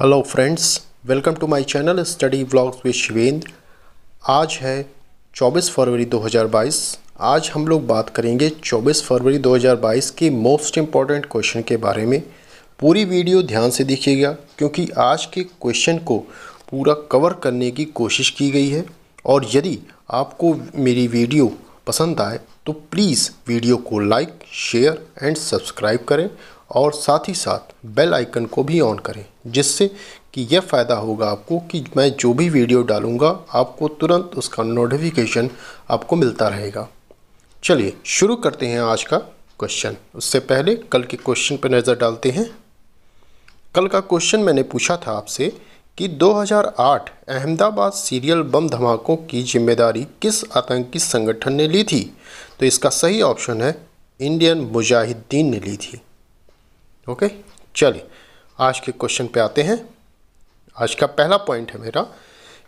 hello friends welcome to my channel study vlogs with Shivendra आज है 24 फरवरी 2022 आज हम लोग बात करेंगे 24 फरवरी 2022 के मोस्ट इम्पॉर्टेंट क्वेश्चन के बारे में पूरी वीडियो ध्यान से देखिएगा क्योंकि आज के क्वेश्चन को पूरा कवर करने की कोशिश की गई है और यदि आपको मेरी वीडियो पसंद आए तो प्लीज़ वीडियो को लाइक शेयर एंड सब्सक्राइब करें और साथ ही साथ बेल आइकन को भी ऑन करें जिससे कि यह फ़ायदा होगा आपको कि मैं जो भी वीडियो डालूँगा आपको तुरंत उसका नोटिफिकेशन आपको मिलता रहेगा चलिए शुरू करते हैं आज का क्वेश्चन उससे पहले कल के क्वेश्चन पर नज़र डालते हैं कल का क्वेश्चन मैंने पूछा था आपसे कि 2008 अहमदाबाद सीरियल बम धमाकों की जिम्मेदारी किस आतंकी संगठन ने ली थी तो इसका सही ऑप्शन है इंडियन मुजाहिदीन ने ली थी ओके चलिए आज के क्वेश्चन पे आते हैं आज का पहला पॉइंट है मेरा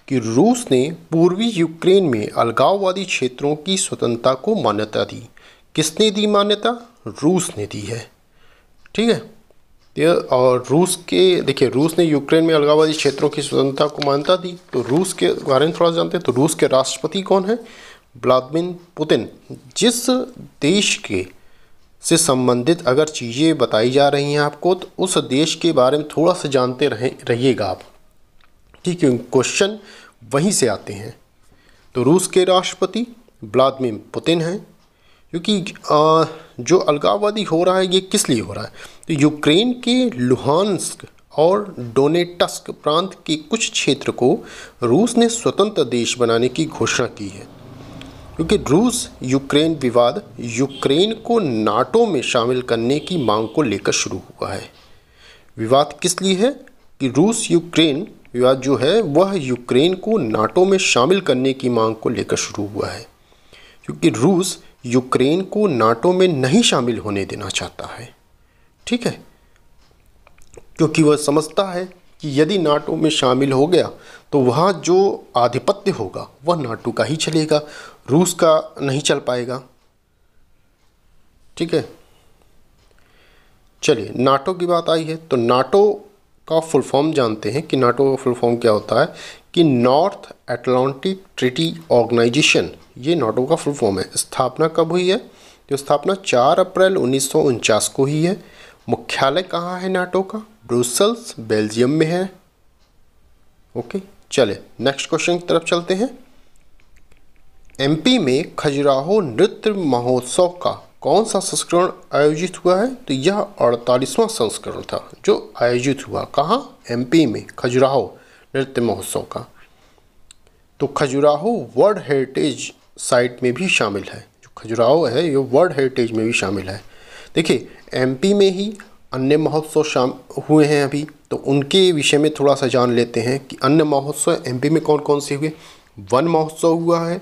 कि रूस ने पूर्वी यूक्रेन में अलगाववादी क्षेत्रों की स्वतंत्रता को मान्यता दी किसने दी मान्यता रूस ने दी है ठीक है और रूस के देखिए रूस ने यूक्रेन में अलगाववादी क्षेत्रों की स्वतंत्रता को मान्यता दी तो रूस के बारे में थोड़ा जानते हैं तो रूस के राष्ट्रपति कौन है व्लादिमिर पुतिन जिस देश के से संबंधित अगर चीज़ें बताई जा रही हैं आपको तो उस देश के बारे में थोड़ा सा जानते रहें रहिएगा आप ठीक है क्वेश्चन वहीं से आते हैं तो रूस के राष्ट्रपति व्लादिमिर पुतिन हैं क्योंकि जो अलगाववादी हो रहा है ये किस लिए हो रहा है तो यूक्रेन के लुहानस्क और डोनेटस्क प्रांत के कुछ क्षेत्र को रूस ने स्वतंत्र देश बनाने की घोषणा की है क्योंकि रूस यूक्रेन विवाद यूक्रेन को नाटो में शामिल करने की मांग को लेकर शुरू हुआ है विवाद किस लिए है कि रूस यूक्रेन विवाद जो है वह यूक्रेन को नाटो में शामिल करने की मांग को लेकर शुरू हुआ है क्योंकि रूस यूक्रेन को नाटो में नहीं शामिल होने देना चाहता है ठीक है क्योंकि वह समझता है कि यदि नाटो में शामिल हो गया तो वहाँ जो आधिपत्य होगा वह नाटो का ही चलेगा रूस का नहीं चल पाएगा ठीक है चलिए नाटो की बात आई है तो नाटो का फुल फॉर्म जानते हैं कि नाटो का फुल फॉर्म क्या होता है कि नॉर्थ एटलांटिक ट्रिटी ऑर्गेनाइजेशन ये नाटो का फुल फॉर्म है स्थापना कब हुई है तो स्थापना चार अप्रैल उन्नीस को ही है मुख्यालय कहाँ है नाटो का ब्रुसल्स बेल्जियम में है ओके चले नेक्स्ट क्वेश्चन की तरफ चलते हैं एमपी में खजुराहो नृत्य महोत्सव का कौन सा संस्करण आयोजित हुआ है तो यह अड़तालीसवां संस्करण था जो आयोजित हुआ कहाँ एमपी में खजुराहो नृत्य महोत्सव का तो खजुराहो वर्ल्ड हेरिटेज साइट में भी शामिल है जो खजुराहो है ये वर्ल्ड हेरिटेज में भी शामिल है देखिए एमपी में ही अन्य महोत्सव शाम हुए हैं अभी तो उनके विषय में थोड़ा सा जान लेते हैं कि अन्य महोत्सव एमपी में कौन कौन से हुए वन महोत्सव हुआ है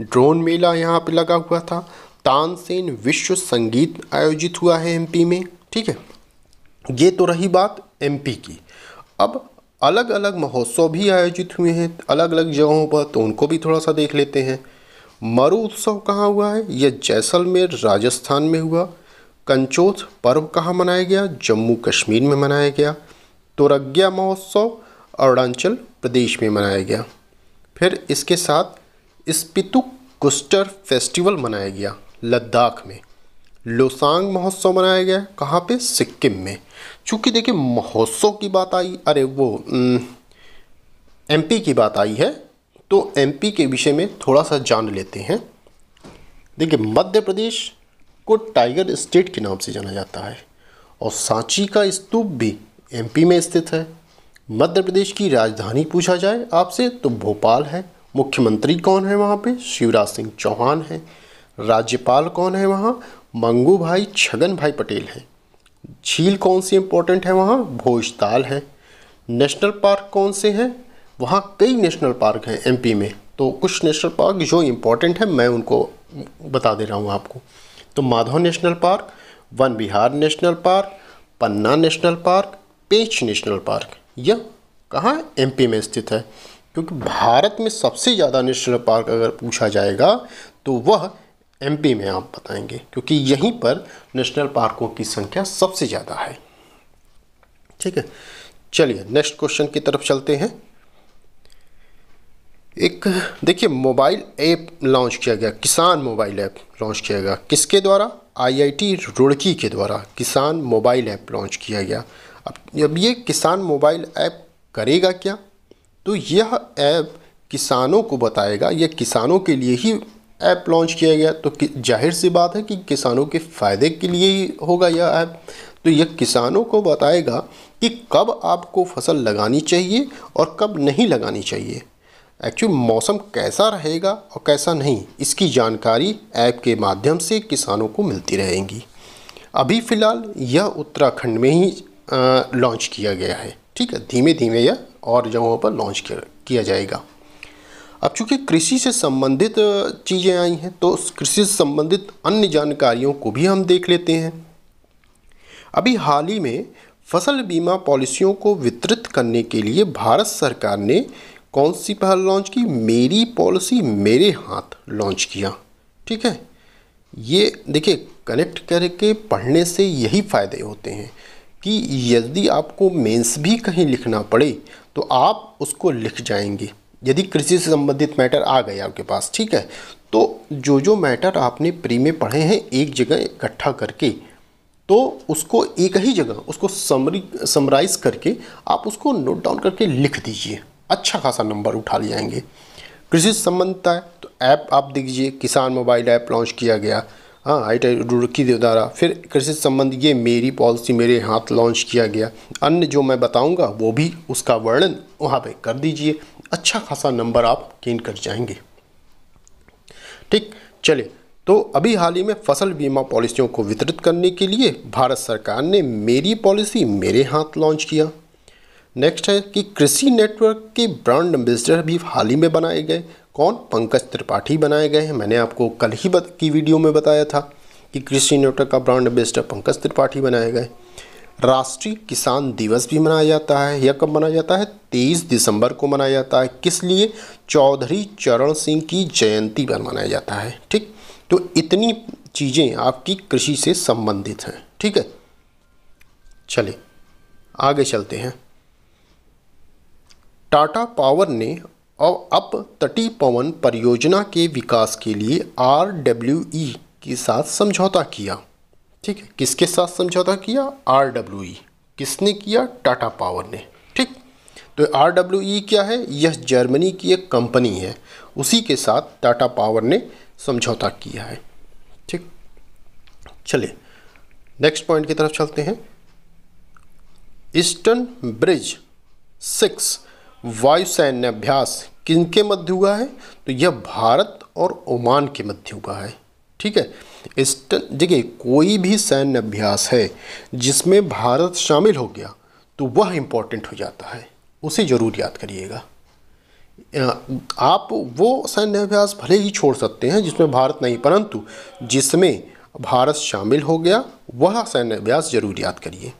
ड्रोन मेला यहाँ पे लगा हुआ था तानसेन विश्व संगीत आयोजित हुआ है एमपी में ठीक है ये तो रही बात एमपी की अब अलग अलग महोत्सव भी आयोजित हुए हैं अलग अलग जगहों पर तो उनको भी थोड़ा सा देख लेते हैं मरु उत्सव कहाँ हुआ है यह जैसलमेर राजस्थान में हुआ कंचोथ पर्व कहाँ मनाया गया जम्मू कश्मीर में मनाया गया तुरग्या महोत्सव अरुणाचल प्रदेश में मनाया गया फिर इसके साथ स्पितु कुस्टर फेस्टिवल मनाया गया लद्दाख में लोसांग महोत्सव मनाया गया कहाँ पे सिक्किम में चूँकि देखिए महोत्सव की बात आई अरे वो एमपी की बात आई है तो एमपी के विषय में थोड़ा सा जान लेते हैं देखिए मध्य प्रदेश को टाइगर स्टेट के नाम से जाना जाता है और सांची का स्तूप भी एमपी में स्थित है मध्य प्रदेश की राजधानी पूछा जाए आपसे तो भोपाल है मुख्यमंत्री कौन है वहाँ पे शिवराज सिंह चौहान हैं राज्यपाल कौन है वहाँ मंगू भाई छगन भाई पटेल हैं झील कौन सी इम्पोर्टेंट है वहाँ भोजताल है नेशनल पार्क कौन से हैं वहाँ कई नेशनल पार्क हैं एमपी में तो कुछ नेशनल पार्क जो इम्पोर्टेंट है मैं उनको बता दे रहा हूँ आपको तो Madhav national park Van Vihar national park Panna national park Pench national park यह कहाँ एमपी में स्थित है क्योंकि भारत में सबसे ज़्यादा नेशनल पार्क अगर पूछा जाएगा तो वह एमपी में आप बताएंगे क्योंकि यहीं पर नेशनल पार्कों की संख्या सबसे ज़्यादा है ठीक है चलिए नेक्स्ट क्वेश्चन की तरफ चलते हैं एक देखिए मोबाइल ऐप लॉन्च किया गया किसान मोबाइल ऐप लॉन्च किया गया किसके द्वारा आईआईटी रुड़की के द्वारा किसान मोबाइल ऐप लॉन्च किया गया अब अब ये किसान मोबाइल ऐप करेगा क्या तो यह ऐप किसानों को बताएगा यह किसानों के लिए ही ऐप लॉन्च किया गया तो जाहिर सी बात है कि किसानों के फ़ायदे के लिए ही होगा यह ऐप तो यह किसानों को बताएगा कि कब आपको फसल लगानी चाहिए और कब नहीं लगानी चाहिए एक्चुअली मौसम कैसा रहेगा और कैसा नहीं इसकी जानकारी ऐप के माध्यम से किसानों को मिलती रहेगी अभी फ़िलहाल यह उत्तराखंड में ही लॉन्च किया गया है ठीक है धीमे धीमे यह और जगहों पर लॉन्च किया जाएगा अब चूंकि कृषि से संबंधित चीज़ें आई हैं तो कृषि से संबंधित अन्य जानकारियों को भी हम देख लेते हैं अभी हाल ही में फसल बीमा पॉलिसियों को वितरित करने के लिए भारत सरकार ने कौन सी पहल लॉन्च की मेरी पॉलिसी मेरे हाथ लॉन्च किया ठीक है ये देखिए कनेक्ट करके पढ़ने से यही फ़ायदे होते हैं कि यदि आपको मेंस भी कहीं लिखना पड़े तो आप उसको लिख जाएंगे यदि कृषि से संबंधित मैटर आ गए आपके पास ठीक है तो जो जो मैटर आपने प्री में पढ़े हैं एक जगह इकट्ठा करके तो उसको एक ही जगह उसको समरी समराइज करके आप उसको नोट डाउन करके लिख दीजिए अच्छा खासा नंबर उठा लिया जाएंगे कृषि से संबंधता है तो ऐप आप दीजिए किसान मोबाइल ऐप लॉन्च किया गया हाँ आई टी रुड़की देवदारा फिर कृषि संबंध ये मेरी पॉलिसी मेरे हाथ लॉन्च किया गया अन्य जो मैं बताऊंगा वो भी उसका वर्णन वहाँ पे कर दीजिए अच्छा खासा नंबर आप गेन कर जाएंगे ठीक चले तो अभी हाल ही में फसल बीमा पॉलिसियों को वितरित करने के लिए भारत सरकार ने मेरी पॉलिसी मेरे हाथ लॉन्च किया नेक्स्ट है कि कृषि नेटवर्क के ब्रांड एम्बेसडर भी हाल ही में बनाए गए कौन पंकज त्रिपाठी बनाए गए हैं मैंने आपको कल ही बत, की वीडियो में बताया था कि कृषि नेटवर्क का ब्रांड एम्बेसडर पंकज त्रिपाठी बनाए गए राष्ट्रीय किसान दिवस भी मनाया जाता है यह कब मनाया जाता है तेईस दिसंबर को मनाया जाता है किस लिए चौधरी चरण सिंह की जयंती पर मनाया जाता है ठीक तो इतनी चीज़ें आपकी कृषि से संबंधित हैं ठीक है चलिए आगे चलते हैं टाटा पावर ने और अप तटी पवन परियोजना के विकास के लिए आर डब्ल्यू ई के साथ समझौता किया ठीक है किसके साथ समझौता किया आर डब्ल्यू ई किसने किया टाटा पावर ने ठीक तो आर डब्ल्यू ई क्या है यह जर्मनी की एक कंपनी है उसी के साथ टाटा पावर ने समझौता किया है ठीक चलिए नेक्स्ट पॉइंट की तरफ चलते हैं ईस्टर्न ब्रिज सिक्स वायु सैन्य अभ्यास किनके मध्य हुआ है तो यह भारत और ओमान के मध्य हुआ है ठीक है इस देखिए कोई भी सैन्य अभ्यास है जिसमें भारत शामिल हो गया तो वह इम्पॉर्टेंट हो जाता है उसे ज़रूर याद करिएगा आप वो सैन्य अभ्यास भले ही छोड़ सकते हैं जिसमें भारत नहीं परंतु जिसमें भारत शामिल हो गया वह सैन्य अभ्यास जरूर याद करिए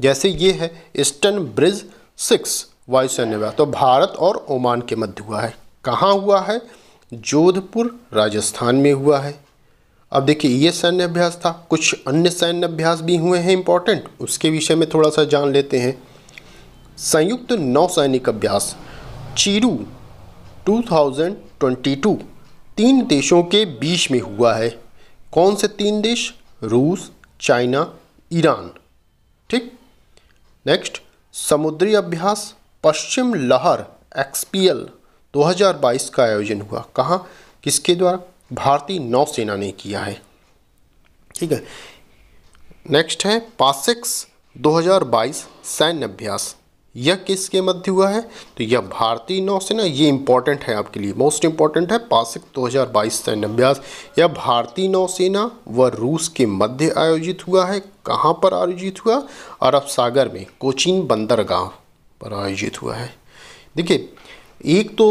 जैसे ये है ईस्टर्न ब्रिज सिक्स सैन्य व्यापार तो भारत और ओमान के मध्य हुआ है कहाँ हुआ है जोधपुर राजस्थान में हुआ है अब देखिए ये सैन्य अभ्यास था कुछ अन्य सैन्य अभ्यास भी हुए हैं इम्पॉर्टेंट उसके विषय में थोड़ा सा जान लेते हैं संयुक्त नौसैनिक अभ्यास चीरू 2022 तीन देशों के बीच में हुआ है कौन से तीन देश रूस चाइना ईरान ठीक नेक्स्ट समुद्री अभ्यास पश्चिम लहर एक्सपीएल 2022 का आयोजन हुआ कहाँ किसके द्वारा भारतीय नौसेना ने किया है ठीक है नेक्स्ट है पासिक्स 2022 सैन्य अभ्यास यह किसके मध्य हुआ है तो यह भारतीय नौसेना ये इंपॉर्टेंट है आपके लिए मोस्ट इंपॉर्टेंट है पासिक 2022 सैन्य अभ्यास यह भारतीय नौसेना व रूस के मध्य आयोजित हुआ है कहाँ पर आयोजित हुआ अरब सागर में कोचीन बंदरगाह पर आयोजित हुआ है देखिए एक तो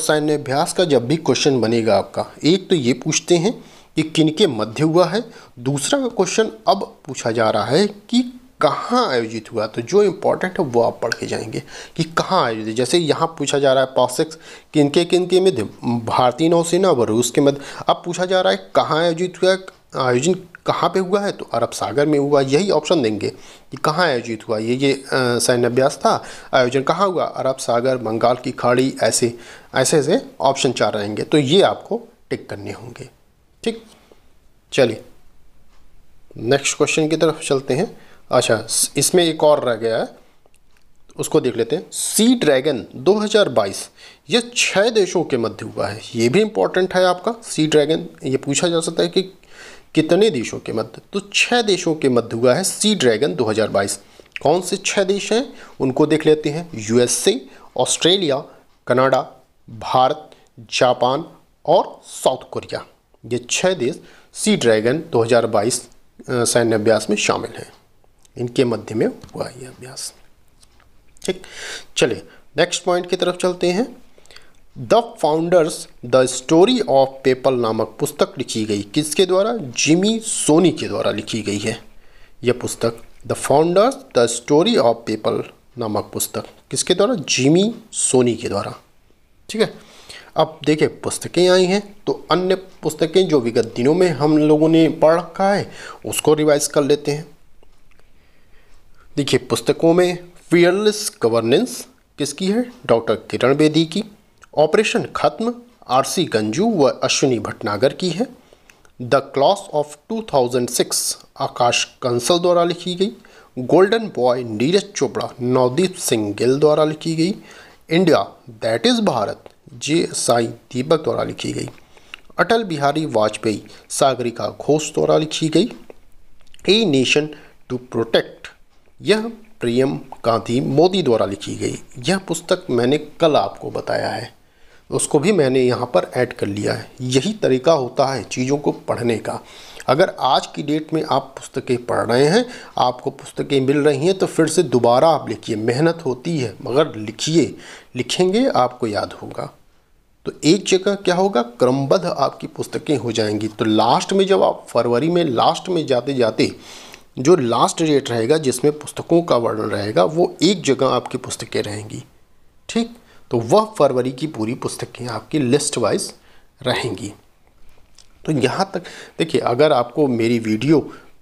सैन्यभ्यास का जब भी क्वेश्चन बनेगा आपका एक तो ये पूछते हैं कि किन के मध्य हुआ है दूसरा क्वेश्चन अब पूछा जा रहा है कि कहाँ आयोजित हुआ तो जो इम्पोर्टेंट है वो आप पढ़ के जाएंगे कि कहाँ आयोजित जैसे यहाँ पूछा जा रहा है पॉसिक्स किनके किनके मध्य भारतीय नौसेना व रूस के मध्य अब पूछा जा रहा है कहाँ आयोजित हुआ आयोजन कहाँ पे हुआ है तो अरब सागर में हुआ यही ऑप्शन देंगे कि कहाँ आयोजित हुआ ये ये सैन्यभ्यास था आयोजन कहाँ हुआ अरब सागर बंगाल की खाड़ी ऐसे ऐसे ऐसे ऑप्शन चार रहेंगे तो ये आपको टिक करने होंगे ठीक चलिए नेक्स्ट क्वेश्चन की तरफ चलते हैं अच्छा इसमें एक और रह गया है उसको देख लेते हैं सी ड्रैगन 2022 ये छः देशों के मध्य हुआ है ये भी इम्पोर्टेंट है आपका सी ड्रैगन ये पूछा जा सकता है कि कितने देशों के मध्य तो छः देशों के मध्य हुआ है सी ड्रैगन 2022 कौन से छः देश हैं उनको देख लेते हैं यूएसए ऑस्ट्रेलिया कनाडा भारत जापान और साउथ कोरिया ये छः देश सी ड्रैगन 2022 सैन्य अभ्यास में शामिल हैं इनके मध्य में हुआ यह अभ्यास ठीक चलिए नेक्स्ट पॉइंट की तरफ चलते हैं the founders the story of PayPal नामक पुस्तक लिखी गई किसके द्वारा जिमी सोनी के द्वारा लिखी गई है यह पुस्तक the founders the story of PayPal नामक पुस्तक किसके द्वारा जिमी सोनी के द्वारा ठीक है अब देखिए पुस्तकें आई हैं तो अन्य पुस्तकें जो विगत दिनों में हम लोगों ने पढ़ रखा है उसको रिवाइज कर लेते हैं देखिए पुस्तकों में फियरलेस गवर्नेंस किसकी है डॉक्टर किरण बेदी की ऑपरेशन खत्म आरसी गंजू व अश्विनी भटनागर की है the class of 2006 Aakash Kansal द्वारा लिखी गई गोल्डन बॉय नीरज चोपड़ा नवदीप सिंह गिल द्वारा लिखी गई India that is Bharat J Sai Deepak द्वारा लिखी गई अटल बिहारी वाजपेयी सागरिका घोष द्वारा लिखी गई ए नेशन टू प्रोटेक्ट यह प्रियम गांधी मोदी द्वारा लिखी गई यह पुस्तक मैंने कल आपको बताया है उसको भी मैंने यहाँ पर ऐड कर लिया है यही तरीका होता है चीज़ों को पढ़ने का अगर आज की डेट में आप पुस्तकें पढ़ रहे हैं आपको पुस्तकें मिल रही हैं तो फिर से दोबारा आप लिखिए मेहनत होती है मगर लिखिए लिखेंगे आपको याद होगा तो एक जगह क्या होगा क्रमबद्ध आपकी पुस्तकें हो जाएंगी तो लास्ट में जब आप फरवरी में लास्ट में जाते जाते जो लास्ट डेट रहेगा जिसमें पुस्तकों का वर्णन रहेगा वो एक जगह आपकी पुस्तकें रहेंगी ठीक तो वह फरवरी की पूरी पुस्तकें आपकी लिस्ट वाइज रहेंगी तो यहाँ तक देखिए अगर आपको मेरी वीडियो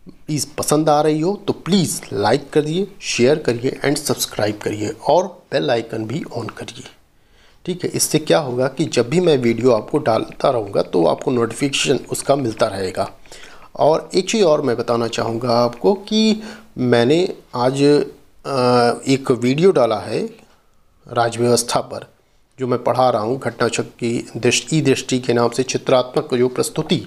प्लीज़ पसंद आ रही हो तो प्लीज़ लाइक करिए शेयर करिए एंड सब्सक्राइब करिए और बेल आइकन भी ऑन करिए ठीक है इससे क्या होगा कि जब भी मैं वीडियो आपको डालता रहूँगा तो आपको नोटिफिकेशन उसका मिलता रहेगा और एक चीज़ और मैं बताना चाहूँगा आपको कि मैंने आज एक वीडियो डाला है राजव्यवस्था पर जो मैं पढ़ा रहा हूँ घटनाचक की दृष्टि दृष्टि के नाम से चित्रात्मक जो प्रस्तुति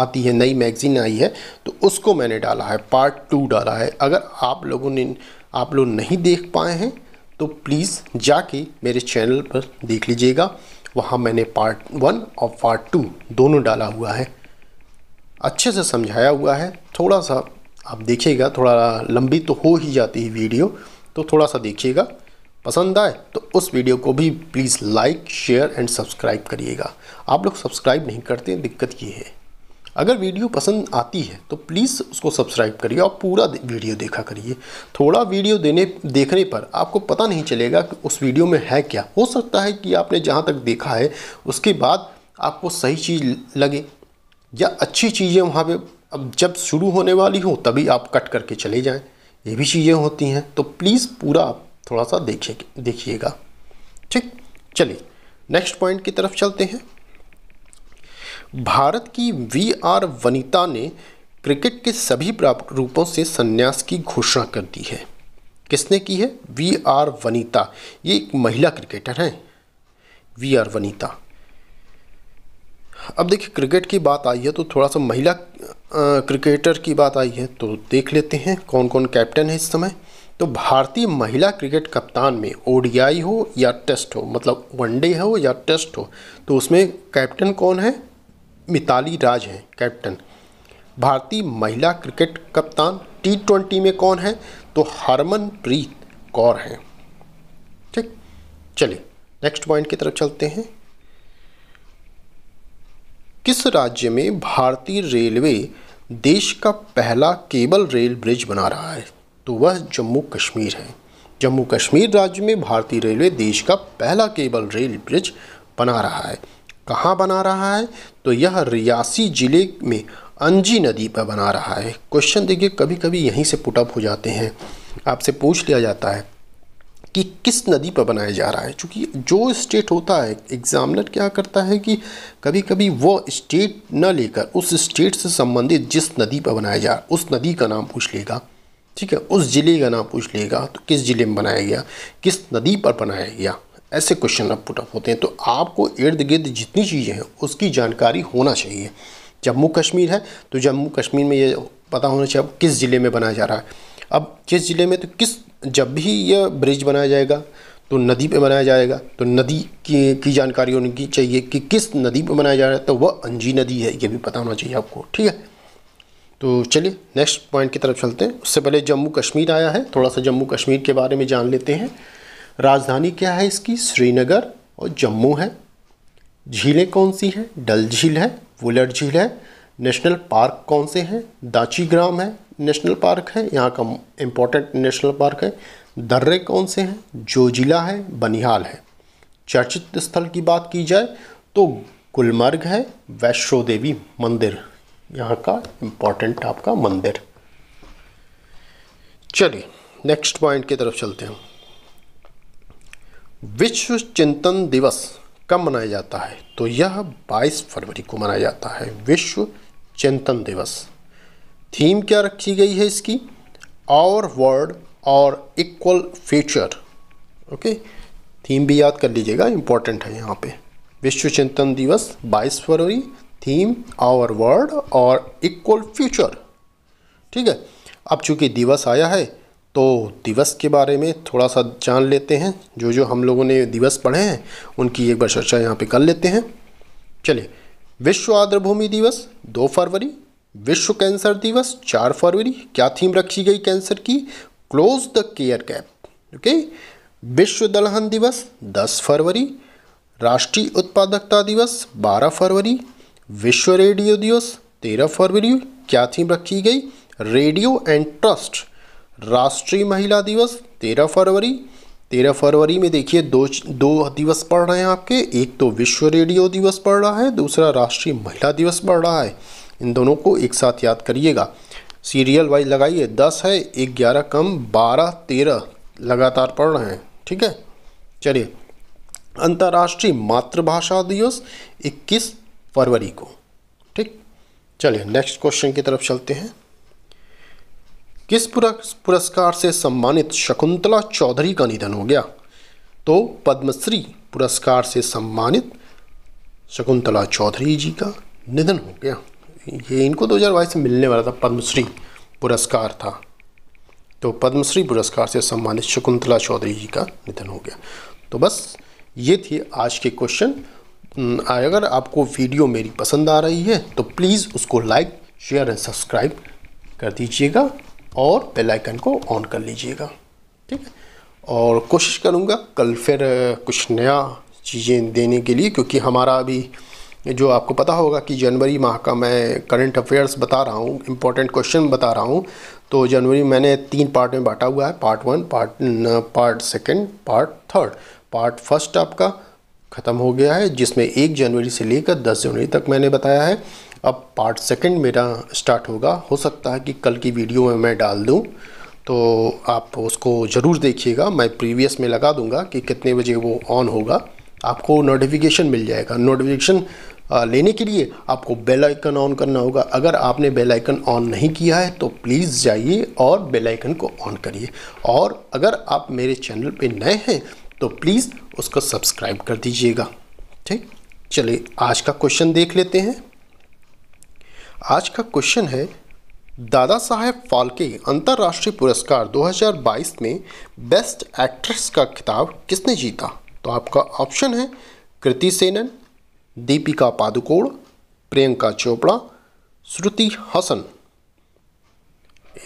आती है नई मैगजीन आई है तो उसको मैंने डाला है पार्ट टू डाला है अगर आप लोगों ने आप लोग नहीं देख पाए हैं तो प्लीज़ जाके मेरे चैनल पर देख लीजिएगा वहाँ मैंने पार्ट वन और पार्ट टू दोनों डाला हुआ है अच्छे से समझाया हुआ है थोड़ा सा आप देखिएगा थोड़ा लंबी तो हो ही जाती है वीडियो तो थोड़ा सा देखिएगा पसंद आए तो उस वीडियो को भी please like share and subscribe करिएगा आप लोग सब्सक्राइब नहीं करते दिक्कत ये है अगर वीडियो पसंद आती है तो प्लीज़ उसको सब्सक्राइब करिए और पूरा वीडियो देखा करिए थोड़ा वीडियो देने देखने पर आपको पता नहीं चलेगा कि उस वीडियो में है क्या हो सकता है कि आपने जहाँ तक देखा है उसके बाद आपको सही चीज़ लगे या अच्छी चीज़ें वहाँ पे अब जब शुरू होने वाली हो तभी आप कट करके चले जाएँ ये भी चीज़ें होती हैं तो प्लीज़ पूरा आप थोड़ा सा देखिए देखिएगा ठीक चलिए नेक्स्ट पॉइंट की तरफ चलते हैं भारत की वी आर वनिता ने क्रिकेट के सभी रूपों से संन्यास की घोषणा कर दी है किसने की है वी आर वनिता ये एक महिला क्रिकेटर हैं वी आर वनिता अब देखिए क्रिकेट की बात आई है तो थोड़ा सा महिला क्रिकेटर की बात आई है तो देख लेते हैं कौन कौन कैप्टन है इस समय तो भारतीय महिला क्रिकेट कप्तान में ओडीआई हो या टेस्ट हो मतलब वनडे हो या टेस्ट हो तो उसमें कैप्टन कौन है मिताली राज हैं कैप्टन भारतीय महिला क्रिकेट कप्तान टी ट्वेंटी में कौन है तो हरमनप्रीत कौर हैं ठीक चलिए नेक्स्ट पॉइंट की तरफ चलते हैं किस राज्य में भारतीय रेलवे देश का पहला केबल रेल ब्रिज बना रहा है तो वह जम्मू कश्मीर है जम्मू कश्मीर राज्य में भारतीय रेलवे देश का पहला केबल रेल ब्रिज बना रहा है कहाँ बना रहा है तो यह रियासी ज़िले में अंजी नदी पर बना रहा है क्वेश्चन देखिए कभी कभी यहीं से पुटअप हो जाते हैं आपसे पूछ लिया जाता है कि किस नदी पर बनाया जा रहा है क्योंकि जो स्टेट होता है एग्जामिनर क्या करता है कि कभी कभी वो स्टेट न लेकर उस स्टेट से संबंधित जिस नदी पर बनाया जा उस नदी का नाम पूछ लेगा ठीक है उस ज़िले का नाम पूछ लिएगा तो किस ज़िले में बनाया गया किस नदी पर बनाया गया ऐसे क्वेश्चन अब पुटअप होते हैं तो आपको इर्द गिर्द जितनी चीज़ें हैं उसकी जानकारी होना चाहिए जम्मू कश्मीर है तो जम्मू कश्मीर में ये पता होना चाहिए अब किस ज़िले में बनाया जा रहा है अब किस ज़िले में तो किस जब भी ये ब्रिज बनाया जाएगा तो नदी पे बनाया जाएगा तो नदी की की जानकारी होनी चाहिए कि किस नदी पे बनाया जा रहा है तो वह अंजी नदी है ये भी पता होना चाहिए आपको ठीक है तो चलिए नेक्स्ट पॉइंट की तरफ चलते हैं उससे पहले जम्मू कश्मीर आया है थोड़ा सा जम्मू कश्मीर के बारे में जान लेते हैं राजधानी क्या है इसकी श्रीनगर और जम्मू है झीलें कौन सी हैं डल झील है वुलट झील है नेशनल पार्क कौन से हैं दाची ग्राम है नेशनल पार्क है यहाँ का इम्पोर्टेंट नेशनल पार्क है दर्रे कौन से हैं जो जिला है बनिहाल है चर्चित स्थल की बात की जाए तो गुलमर्ग है वैष्णो देवी मंदिर यहाँ का इम्पोर्टेंट आपका मंदिर चलिए नेक्स्ट पॉइंट की तरफ चलते हैं विश्व चिंतन दिवस कब मनाया जाता है तो यह 22 फरवरी को मनाया जाता है विश्व चिंतन दिवस थीम क्या रखी गई है इसकी और world our equal future okay theme भी याद कर लीजिएगा इंपॉर्टेंट है यहाँ पे विश्व चिंतन दिवस 22 फरवरी theme our world our equal future ठीक है अब चूँकि दिवस आया है तो दिवस के बारे में थोड़ा सा जान लेते हैं जो जो हम लोगों ने दिवस पढ़े हैं उनकी एक बार चर्चा यहाँ पे कर लेते हैं चलिए विश्व आर्द्रभूमि दिवस दो फरवरी विश्व कैंसर दिवस चार फरवरी क्या थीम रखी गई कैंसर की close the care gap okay विश्व दलहन दिवस दस फरवरी राष्ट्रीय उत्पादकता दिवस बारह फरवरी विश्व रेडियो दिवस तेरह फरवरी क्या थीम रखी गई रेडियो एंड ट्रस्ट राष्ट्रीय महिला दिवस तेरह फरवरी तेरह फरवरी में देखिए दो दो दिवस पढ़ रहे हैं आपके एक तो विश्व रेडियो दिवस पढ़ रहा है दूसरा राष्ट्रीय महिला दिवस पढ़ रहा है इन दोनों को एक साथ याद करिएगा सीरियल वाइज लगाइए दस है एक ग्यारह कम बारह तेरह लगातार पढ़ रहे हैं ठीक है चलिए अंतर्राष्ट्रीय मातृभाषा दिवस इक्कीस फरवरी को ठीक चलिए नेक्स्ट क्वेश्चन की तरफ चलते हैं किस पुरस्कार से सम्मानित शकुंतला चौधरी का निधन हो गया तो पद्मश्री पुरस्कार से सम्मानित शकुंतला चौधरी जी का निधन हो गया ये इनको 2022 में मिलने वाला था पद्मश्री पुरस्कार था तो पद्मश्री पुरस्कार से सम्मानित शकुंतला चौधरी जी का निधन हो गया तो बस ये थी आज के क्वेश्चन अगर आपको वीडियो मेरी पसंद आ रही है तो प्लीज़ उसको लाइक शेयर एंड सब्सक्राइब कर दीजिएगा और बेल आइकन को ऑन कर लीजिएगा ठीक है और कोशिश करूँगा कल फिर कुछ नया चीज़ें देने के लिए क्योंकि हमारा अभी जो आपको पता होगा कि जनवरी माह का मैं करंट अफेयर्स बता रहा हूँ इम्पोर्टेंट क्वेश्चन बता रहा हूँ तो जनवरी मैंने तीन पार्ट में बांटा हुआ है part one part part second part third part first आपका ख़त्म हो गया है जिसमें एक जनवरी से लेकर दस जनवरी तक मैंने बताया है अब पार्ट सेकंड मेरा स्टार्ट होगा हो सकता है कि कल की वीडियो में मैं डाल दूं तो आप उसको ज़रूर देखिएगा मैं प्रीवियस में लगा दूंगा कि कितने बजे वो ऑन होगा आपको नोटिफिकेशन मिल जाएगा नोटिफिकेशन लेने के लिए आपको बेल आइकन ऑन करना होगा अगर आपने बेल आइकन ऑन नहीं किया है तो प्लीज़ जाइए और बेल आइकन को ऑन करिए और अगर आप मेरे चैनल पे नए हैं तो प्लीज़ उसको सब्सक्राइब कर दीजिएगा ठीक चलिए आज का क्वेश्चन देख लेते हैं आज का क्वेश्चन है दादा साहेब फाल्के अंतर्राष्ट्रीय पुरस्कार 2022 में बेस्ट एक्ट्रेस का खिताब किसने जीता तो आपका ऑप्शन है कृति सेनन दीपिका पादुकोण प्रियंका चोपड़ा श्रुति हसन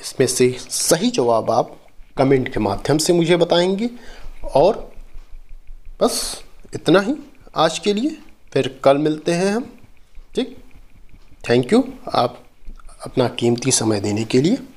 इसमें से सही जवाब आप कमेंट के माध्यम से मुझे बताएंगे और बस इतना ही आज के लिए फिर कल मिलते हैं हम ठीक थैंक यू आप अपना कीमती समय देने के लिए